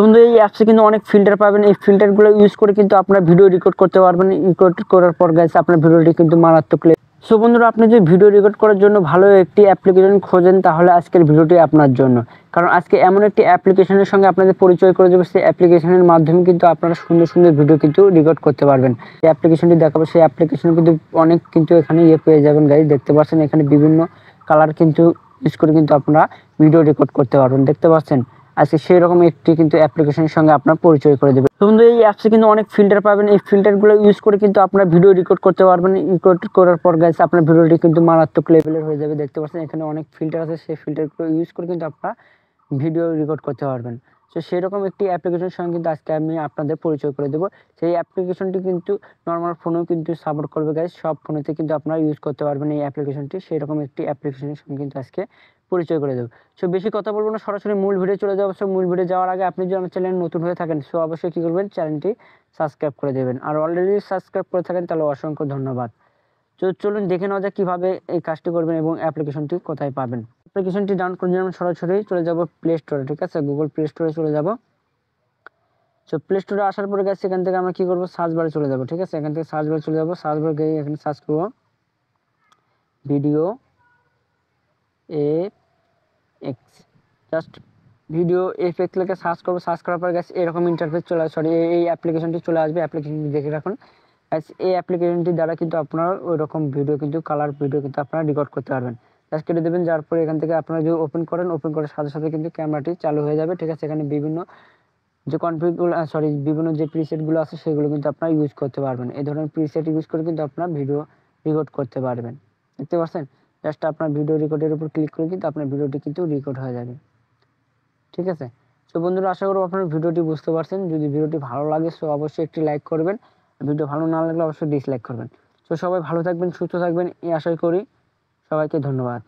বন্ধু এই অ্যাপসে কিন্তু অনেক ফিল্টার পাবেন এই ফিল্টারগুলো ইউজ করে কিন্তু আপনার ভিডিও রেকর্ড করতে পারবেন রেকর্ড করার পর গেছে আপনার ভিডিওটি কিন্তু মারাত্মক লেগে সো বন্ধুরা আপনি যদি ভিডিও রেকর্ড করার জন্য ভালো একটি অ্যাপ্লিকেশন খোঁজেন তাহলে আজকের ভিডিওটি আপনার জন্য কারণ আজকে এমন একটি অ্যাপ্লিকেশনের সঙ্গে আপনাদের পরিচয় করে দেবো সেই অ্যাপ্লিকেশনের মাধ্যমে কিন্তু আপনারা সুন্দর সুন্দর ভিডিও কিন্তু রেকর্ড করতে পারবেন যে অ্যাপ্লিকেশনটি দেখাবো সেই অ্যাপ্লিকেশন কিন্তু অনেক কিন্তু এখানে ইয়ে পেয়ে যাবেন গাড়ি দেখতে পাচ্ছেন এখানে বিভিন্ন কালার কিন্তু ইউজ করে কিন্তু আপনারা ভিডিও রেকর্ড করতে পারবেন দেখতে পাচ্ছেন আজকে সেই রকম একটি কিন্তু অ্যাপ্লিকেশনের সঙ্গে আপনার পরিচয় করে দেবে তো বন্ধু এই অ্যাপসে কিন্তু অনেক ফিল্টার পাবেন এই ফিল্টারগুলো ইউজ করে কিন্তু আপনার ভিডিও রেকর্ড করতে পারবেন রেকর্ড করার পর গেছে আপনার ভিডিওটি কিন্তু মারাত্মক লেভেলের হয়ে যাবে দেখতে পাচ্ছেন এখানে অনেক ফিল্টার আছে সেই ফিল্টারগুলো ইউজ করে কিন্তু আপনার ভিডিও রেকর্ড করতে পারবেন সো সেরকম একটি অ্যাপ্লিকেশনের সঙ্গে কিন্তু আজকে আমি আপনাদের পরিচয় করে দেবো সেই অ্যাপ্লিকেশনটি কিন্তু নর্মাল ফোনেও কিন্তু সাপোর্ট করবে গাইজ সব ফোনেতে কিন্তু আপনারা ইউজ করতে পারবেন এই অ্যাপ্লিকেশনটি সেরকম একটি অ্যাপ্লিকেশনের সঙ্গে কিন্তু আজকে পরিচয় করে দেবো সো বেশি কথা বলবো না সরাসরি মূল ভিডিও চলে যাবো সো মূল ভিডিও যাওয়ার আগে আপনি যদি আমার চ্যানেল নতুন হয়ে থাকেন সো অবশ্যই কী করবেন চ্যানেলটি সাবস্ক্রাইব করে দেবেন আর অলরেডি সাবস্ক্রাইব করে থাকেন তাহলে অসংখ্য ধন্যবাদ তো চলুন দেখে নেওয়া যাক কীভাবে এই কাজটি করবেন এবং অ্যাপ্লিকেশনটি কোথায় পাবেন অ্যাপ্লিকেশনটি ডাউনলোড করার জন্য সরাসরি চলে যাব প্লে স্টোরে ঠিক আছে গুগল প্লে স্টোরে চলে যাব সো প্লে স্টোরে আসার পরে গেছে এখান থেকে আমরা কী করবো সার্চ বারে চলে যাব ঠিক আছে এখান থেকে সার্চ বারে চলে যাব সার্চ বারে গিয়ে এখানে সার্চ করবো ভিডিও এ এক্স জাস্ট ভিডিও এফেক্ট লেখে সার্চ করবো সার্চ করার পর গ্যাস এরকম ইন্টারফেস চলে আসবে সরি এই অ্যাপ্লিকেশনটি চলে আসবে অ্যাপ্লিকেশনটি দেখে রাখুন গ্যাস এই অ্যাপ্লিকেশনটি দ্বারা কিন্তু আপনার ওইরকম ভিডিও কিন্তু কালার ভিডিও কিন্তু আপনারা রেকর্ড করতে পারবেন জাস্ট কেটে দেবেন যার পরে এখান থেকে আপনারা যদি ওপেন করেন ওপেন করার সাথে সাথে কিন্তু ক্যামেরাটি চালু হয়ে যাবে ঠিক আছে এখানে বিভিন্ন যে কনফিগুল সরি বিভিন্ন যে প্রিসেটগুলো আছে সেগুলো কিন্তু আপনারা ইউজ করতে পারবেন এই ধরনের প্রিসেট ইউজ করে কিন্তু আপনারা ভিডিও রেকর্ড করতে পারবেন দেখতে পাচ্ছেন জাস্ট আপনার ভিডিও রেকর্ডের উপর ক্লিক করে কিন্তু আপনার ভিডিওটি কিন্তু রেকর্ড হয়ে যাবে ঠিক আছে তো বন্ধুরা আশা করব আপনার ভিডিওটি বুঝতে পারছেন যদি ভিডিওটি ভালো লাগে সো অবশ্যই একটি লাইক করবেন ভিডিও ভালো না লাগলে অবশ্যই ডিসলাইক করবেন তো সবাই ভালো থাকবেন সুস্থ থাকবেন এই আশাই করি সবাইকে ধন্যবাদ